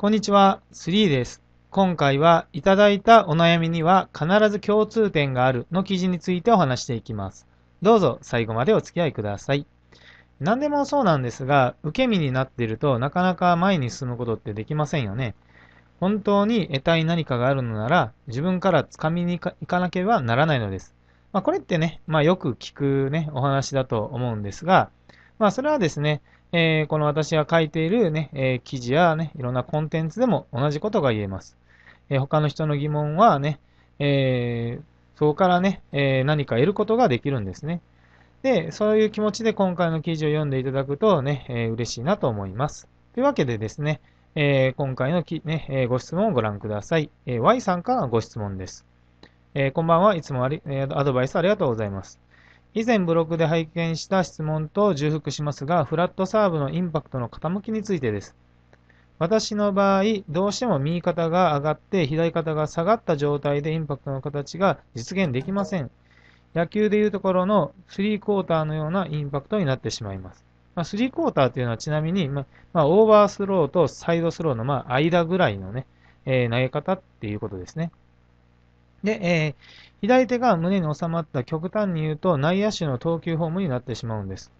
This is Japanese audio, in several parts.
こんにちは、スリーです。今回はいただいたお悩みには必ず共通点があるの記事についてお話していきます。どうぞ最後までお付き合いください。何でもそうなんですが、受け身になっているとなかなか前に進むことってできませんよね。本当に得体何かがあるのなら自分から掴みに行かなければならないのです。まあ、これってね、まあ、よく聞くね、お話だと思うんですが、まあ、それはですね、えー、この私が書いているね、えー、記事やね、いろんなコンテンツでも同じことが言えます。えー、他の人の疑問はね、えそこからね、え何か得ることができるんですね。で、そういう気持ちで今回の記事を読んでいただくとね、え嬉しいなと思います。というわけでですね、え今回のき、ねえご質問をご覧ください、え Y さんからのご質問です。えこんばんはいつもあり、えアドバイスありがとうございます。以前ブログで拝見した質問と重複しますが、フラットサーブのインパクトの傾きについてです。私の場合、どうしても右肩が上がって左肩が下がった状態でインパクトの形が実現できません。野球でいうところの3クォーターのようなインパクトになってしまいます。まあ、3クォーターというのはちなみに、まあ、オーバースローとサイドスローのま間ぐらいのね、えー、投げ方っていうことですね。で、えー、左手が胸に収まった極端に言うと内野手の投球フォームになってしまうんです。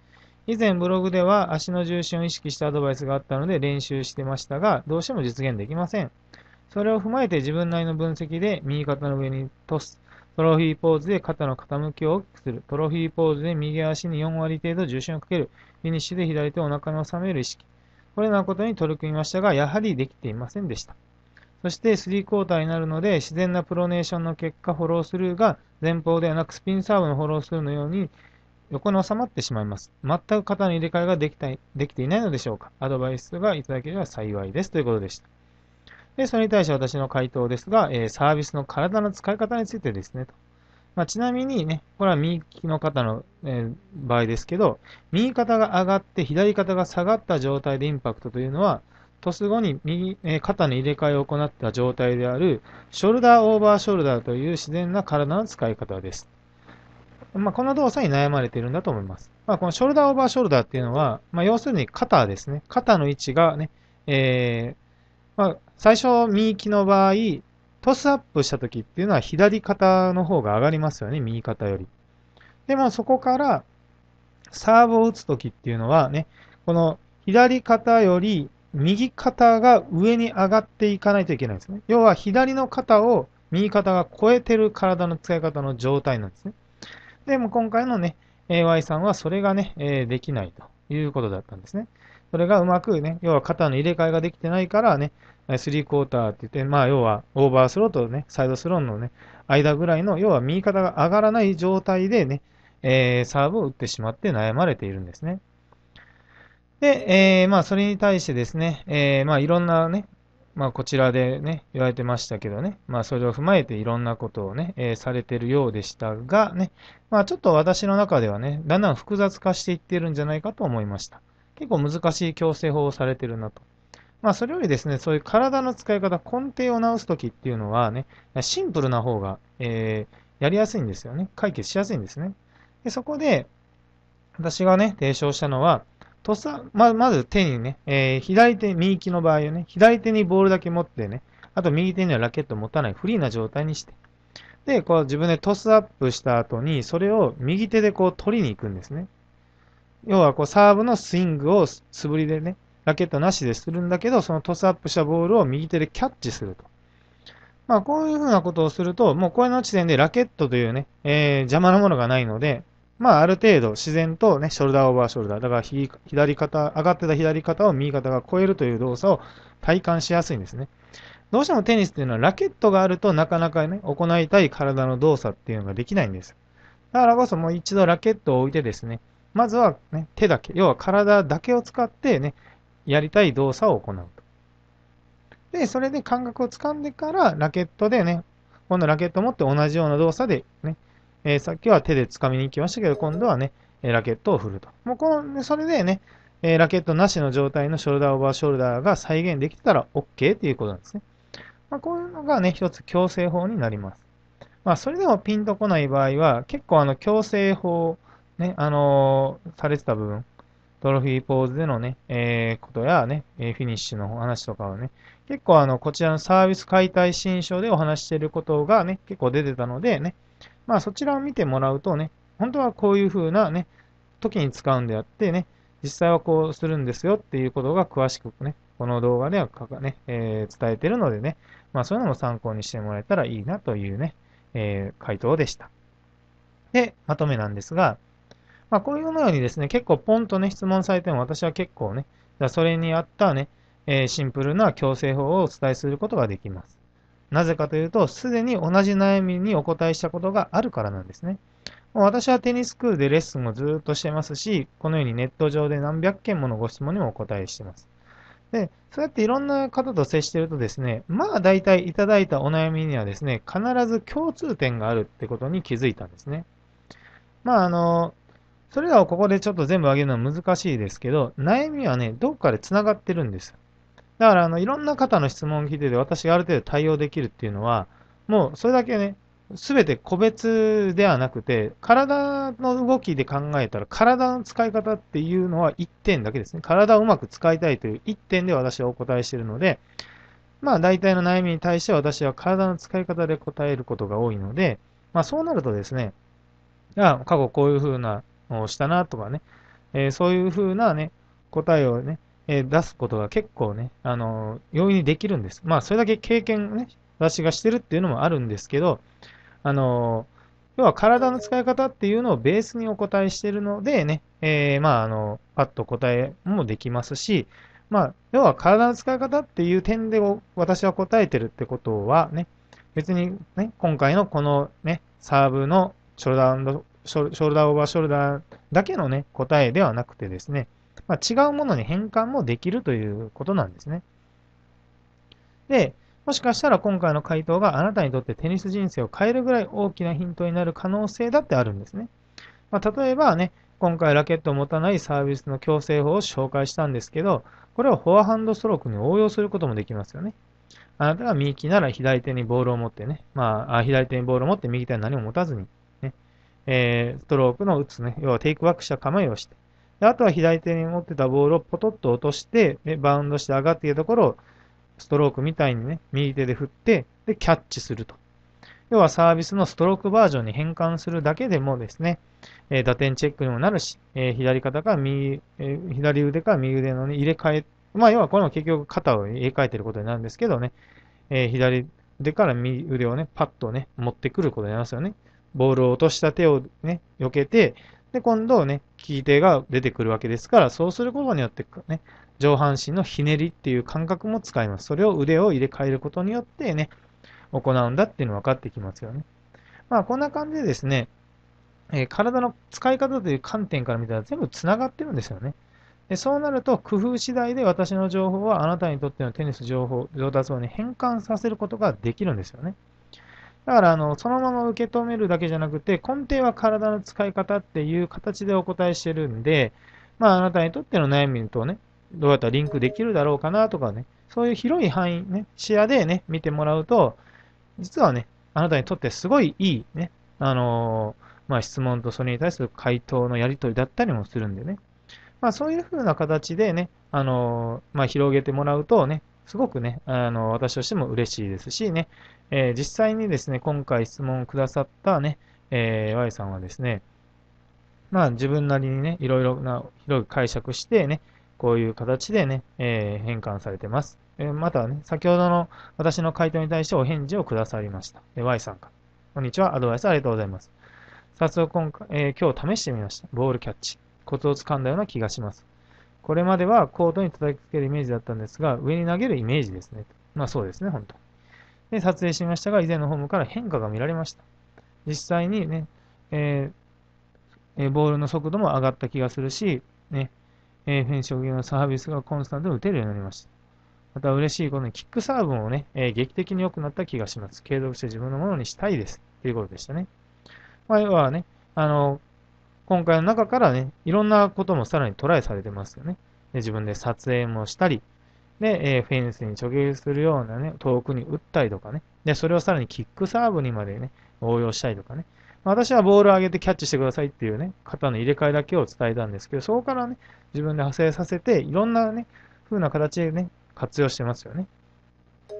以前ブログでは足の重心を意識したアドバイスがあったので練習してましたが、どうしても実現できません。それを踏まえて自分なりの分析で右肩の上にトス、トロフィーポーズで肩の傾きを大きくする、トロフィーポーズで右足に4割程度重心をかける、フィニッシュで左手をお腹に収める意識。これらのことに取り組みましたが、やはりできていませんでした。そして3クォーターになるので、自然なプロネーションの結果、フォロースルーが前方ではなくスピンサーブのフォロースルーのように横に収まってしまいます。全く肩の入れ替えができたできていないのでしょうか。アドバイスがいただければ幸いです。ということでした。で、それに対して私の回答ですが、えー、サービスの体の使い方についてですね、と。まあ、ちなみにね、これは右利きの方の、えー、場合ですけど、右肩が上がって左肩が下がった状態でインパクトというのは、トス後に右、えー、肩の入れ替えを行った状態である、ショルダーオーバーショルダーという自然な体の使い方です。まあ、この動作に悩まれているんだと思います。まあ、このショルダーオーバーショルダーっていうのは、まあ、要するに肩ですね。肩の位置がね、えー、ま最初右利きの場合、トスアップした時っていうのは左肩の方が上がりますよね、右肩より。でもそこからサーブを打つ時っていうのはね、この左肩より右肩が上に上がっていかないといけないんですね。要は左の肩を右肩が超えてる体の使い方の状態なんですね。でも今回のね、y さんはそれがね、えできないということだったんですね。それがうまくね、要は肩の入れ替えができてないからね、スリークォーターって言って、まあ要はオーバースローとね、サイドスローのね、間ぐらいの、要は右肩が上がらない状態でね、えー、サーブを打ってしまって悩まれているんですね。で、えー、まあ、それに対してですね、えー、まあ、いろんなね、まあ、こちらでね、言われてましたけどね、まあ、それを踏まえていろんなことをね、えー、されてるようでしたが、ね、まあ、ちょっと私の中ではね、だんだん複雑化していってるんじゃないかと思いました。結構難しい矯正法をされてるなと。まあ、それよりですね、そういう体の使い方、根底を直すときっていうのはね、シンプルな方が、えー、やりやすいんですよね。解決しやすいんですね。でそこで、私がね、提唱したのは、とさ、ま、まず手にね、えー、左手、右利きの場合はね、左手にボールだけ持ってね、あと右手にはラケット持たないフリーな状態にして、で、こう自分でトスアップした後に、それを右手でこう取りに行くんですね。要はこうサーブのスイングを素振りでね、ラケットなしでするんだけど、そのトスアップしたボールを右手でキャッチすると。まあ、こういうふうなことをすると、もうこれの時点でラケットというね、えー、邪魔なものがないので、まあ、ある程度自然とね、ショルダーオーバーショルダー。だから、左肩、上がってた左肩を右肩が超えるという動作を体感しやすいんですね。どうしてもテニスっていうのはラケットがあるとなかなかね、行いたい体の動作っていうのができないんです。だからこそもう一度ラケットを置いてですね、まずは、ね、手だけ、要は体だけを使ってね、やりたい動作を行うと。で、それで感覚をつかんでから、ラケットでね、このラケットを持って同じような動作でね、えー、さっきは手で掴みに行きましたけど、今度はね、ラケットを振ると。もうこの、それでね、えラケットなしの状態のショルダーオーバーショルダーが再現できてたら OK っていうことなんですね。まあ、こういうのがね、一つ強制法になります。まあ、それでもピンとこない場合は、結構あの、強制法、ね、あのー、されてた部分、トロフィーポーズでのね、えー、ことやね、えフィニッシュの話とかをね、結構あの、こちらのサービス解体新書でお話していることがね、結構出てたのでね、まあ、そちらを見てもらうとね、本当はこういう風なね、時に使うんであってね、実際はこうするんですよっていうことが詳しくね、この動画ではかかね、えー、伝えてるのでね、まあそういうのも参考にしてもらえたらいいなというね、えー、回答でした。で、まとめなんですが、まあこういうのようにですね、結構ポンとね、質問されても私は結構ね、それに合ったね、えー、シンプルな強制法をお伝えすることができます。なぜかというと、すでに同じ悩みにお答えしたことがあるからなんですね。私はテニススクールでレッスンをずっとしてますし、このようにネット上で何百件ものご質問にもお答えしてます。で、そうやっていろんな方と接してるとですね、まあ大体いただいたお悩みにはですね、必ず共通点があるってことに気づいたんですね。まああの、それらをここでちょっと全部挙げるのは難しいですけど、悩みはね、どこかで繋がってるんです。だから、あの、いろんな方の質問を聞いてて、私がある程度対応できるっていうのは、もうそれだけね、すべて個別ではなくて、体の動きで考えたら、体の使い方っていうのは1点だけですね。体をうまく使いたいという1点で私はお答えしているので、まあ大体の悩みに対して私は体の使い方で答えることが多いので、まあそうなるとですね、あ過去こういうふうなのをしたなとかね、えー、そういうふうなね、答えをね、え出すことが結構ね、あの、容易にできるんです。まあ、それだけ経験ね、私がしてるっていうのもあるんですけど、あの、要は体の使い方っていうのをベースにお答えしてるのでね、えー、まあ、あの、パッと答えもできますし、まあ、要は体の使い方っていう点で私は答えてるってことはね、別にね、今回のこのね、サーブのショルダーショルダーオーバーショルダーだけのね、答えではなくてですね、まあ、違うものに変換もできるということなんですね。で、もしかしたら今回の回答があなたにとってテニス人生を変えるぐらい大きなヒントになる可能性だってあるんですね。まあ、例えばね、今回ラケットを持たないサービスの強制法を紹介したんですけど、これをフォアハンドストロークに応用することもできますよね。あなたが右きなら左手にボールを持ってね、まあ、左手にボールを持って右手に何も持たずに、ね、えー、ストロークの打つね、要はテイクバックした構えをして、であとは左手に持ってたボールをポトッと落として、バウンドして上がっているところを、ストロークみたいにね、右手で振って、で、キャッチすると。要はサービスのストロークバージョンに変換するだけでもですね、えー、打点チェックにもなるし、えー、左肩から右、えー、左腕から右腕の、ね、入れ替え、まあ要はこれも結局肩を入れ替えてることになるんですけどね、え左腕から右腕をね、パッとね、持ってくることになりますよね。ボールを落とした手をね、避けて、で、今度ね、聞き手が出てくるわけですから、そうすることによってね、上半身のひねりっていう感覚も使います。それを腕を入れ替えることによってね、行うんだっていうの分かってきますよね。まあ、こんな感じでですね、えー、体の使い方という観点から見たら全部つながってるんですよね。でそうなると、工夫次第で私の情報はあなたにとってのテニス情報、上達を、ね、変換させることができるんですよね。だからあの、そのまま受け止めるだけじゃなくて、根底は体の使い方っていう形でお答えしてるんで、まあ、あなたにとっての悩みとね、どうやったらリンクできるだろうかなとかね、そういう広い範囲、ね、視野でね、見てもらうと、実はね、あなたにとってすごいいいね、あのー、まあ、質問とそれに対する回答のやり取りだったりもするんでね。まあ、そういうふうな形でね、あのー、まあ、広げてもらうとね、すごくね、あの、私としても嬉しいですしね、えー、実際にですね、今回質問くださったね、えー、Y さんはですね、まあ自分なりにね、いろいろな、広い解釈してね、こういう形でね、えー、変換されてます。えー、またね、先ほどの私の回答に対してお返事をくださりました。Y さんから。こんにちは、アドバイスありがとうございます。早速今回、えー、今日試してみました。ボールキャッチ。コツをつかんだような気がします。これまではコートに叩きつけるイメージだったんですが、上に投げるイメージですね。まあそうですね、本当で、撮影しましたが、以前のホームから変化が見られました。実際にね、えーボールの速度も上がった気がするし、ね、えー、フェングのサービスがコンスタントに打てるようになりました。また嬉しいことにキックサーブもね、えー、劇的に良くなった気がします。継続して自分のものにしたいです。ということでしたね。まあ、要はね、あの、今回の中からね、いろんなこともさらにトライされてますよね。で自分で撮影もしたり、で、えー、フェンスに直撃するようなね、遠くに打ったりとかね。で、それをさらにキックサーブにまでね、応用したりとかね。私はボールを上げてキャッチしてくださいっていうね、肩の入れ替えだけを伝えたんですけど、そこからね、自分で派生させて、いろんなね、風な形でね、活用してますよね。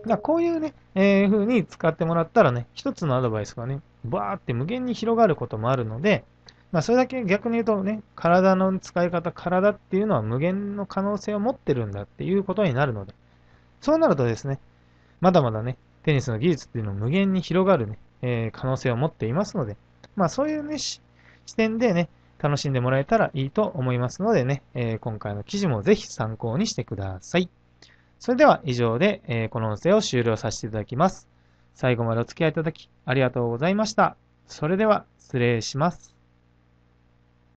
だこういうね、えー、風に使ってもらったらね、一つのアドバイスがね、バーって無限に広がることもあるので、まあ、それだけ逆に言うとね、体の使い方、体っていうのは無限の可能性を持ってるんだっていうことになるので、そうなるとですね、まだまだね、テニスの技術っていうのは無限に広がるね、えー、可能性を持っていますので、まあそういうね、視点でね、楽しんでもらえたらいいと思いますのでね、えー、今回の記事もぜひ参考にしてください。それでは以上で、えー、この音声を終了させていただきます。最後までお付き合いいただきありがとうございました。それでは失礼します。